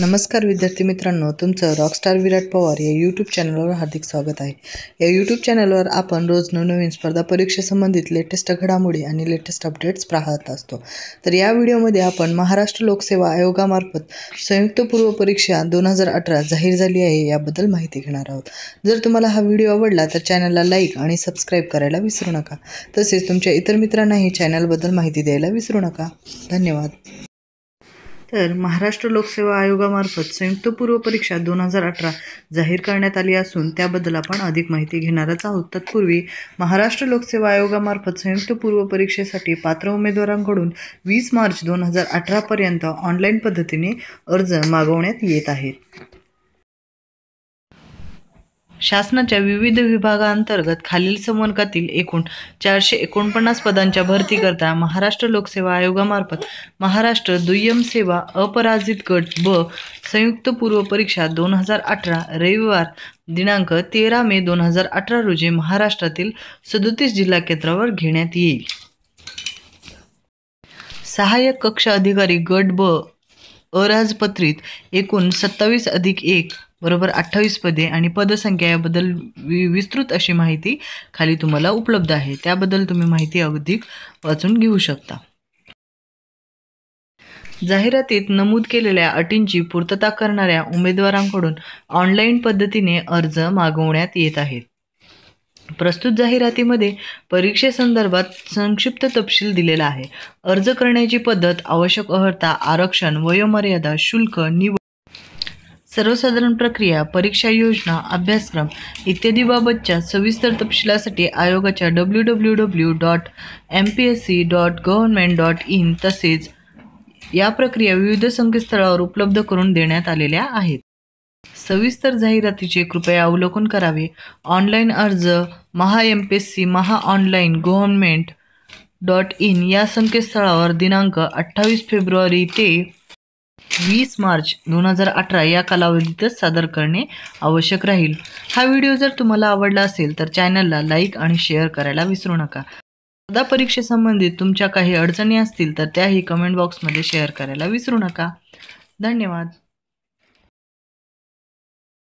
नमस्कार विद्यार्थी मित्रांनो तुमचं रॉकस्टार विराट पवार या यूट्यूब चॅनलवर हार्दिक स्वागत आहे या यूट्यूब चॅनलवर आपण रोज नवनवीन स्पर्धा परीक्षेसंबंधित लेटेस्ट घडामोडी आणि लेटेस्ट अपडेट्स पाहत असतो तर या व्हिडिओमध्ये आपण महाराष्ट्र लोकसेवा आयोगामार्फत संयुक्त पूर्व परीक्षा दोन हजार अठरा जाहीर झाली आहे याबद्दल माहिती घेणार आहोत जर तुम्हाला हा व्हिडिओ आवडला तर चॅनलला लाईक आणि सबस्क्राईब करायला विसरू नका तसेच तुमच्या इतर मित्रांनाही चॅनलबद्दल माहिती द्यायला विसरू नका धन्यवाद तर महाराष्ट्र लोकसेवा आयोगामार्फत संयुक्त पूर्व परीक्षा दोन हजार अठरा जाहीर करण्यात आली असून त्याबद्दल आपण अधिक माहिती घेणारच आहोत तत्पूर्वी महाराष्ट्र लोकसेवा आयोगामार्फत संयुक्त पूर्व परीक्षेसाठी पात्र उमेदवारांकडून वीस मार्च दोन हजार अठरापर्यंत ऑनलाईन पद्धतीने अर्ज मागवण्यात येत आहेत शासनाच्या विविध विभागांतर्गत खालील संवर्गातील एकूण चारशे एकोणपन्नास पदांच्या भरतीकरता महाराष्ट्र लोकसेवा आयोगामार्फत महाराष्ट्र दुय्यम सेवा अपराजित गट ब संयुक्त पूर्व परीक्षा दोन हजार अठरा रविवार दिनांक तेरा मे दोन हजार अठरा रोजी महाराष्ट्रातील सदोतीस जिल्हा केंद्रावर घेण्यात येईल सहाय्यक कक्ष अधिकारी गट ब अराजपत्रित एकूण सत्तावीस अधिक एक बरोबर अठ्ठावीस पदे आणि पदसंख्या याबद्दल वि विस्तृत अशी माहिती खाली तुम्हाला उपलब्ध आहे त्याबद्दल तुम्ही माहिती अगदी वाचून घेऊ शकता जाहिरातीत नमूद केलेल्या अटींची पूर्तता करणाऱ्या उमेदवारांकडून ऑनलाईन पद्धतीने अर्ज मागवण्यात येत आहेत प्रस्तुत जाहिरातीमध्ये परीक्षेसंदर्भात संक्षिप्त तपशील दिलेला आहे अर्ज करण्याची पद्धत आवश्यक अर्हता आरक्षण वयोमर्यादा शुल्क निवड सर्वसाधारण प्रक्रिया परीक्षा योजना अभ्यासक्रम इत्यादीबाबतच्या सविस्तर तपशिलासाठी आयोगाच्या W W W dot M P S C dot government dot in तसेच या प्रक्रिया विविध संकेतस्थळावर उपलब्ध करून देण्यात आलेल्या आहेत सविस्तर जाहिरातीचे कृपया अवलोकन करावे ऑनलाईन अर्ज Maha M P S C Maha online government dot in या संकेतस्थळावर दिनांक अठ्ठावीस फेब्रुवारी ते वीस मार्च दोन हजार अठरा या कालावधीतच सादर करणे आवश्यक राहील हा व्हिडिओ जर तुम्हाला आवडला असेल तर चॅनलला लाईक आणि शेअर करायला विसरू नका स्पर्धा परीक्षेसंबंधित तुमच्या काही अडचणी असतील तर त्याही कमेंट बॉक्समध्ये शेअर करायला विसरू नका धन्यवाद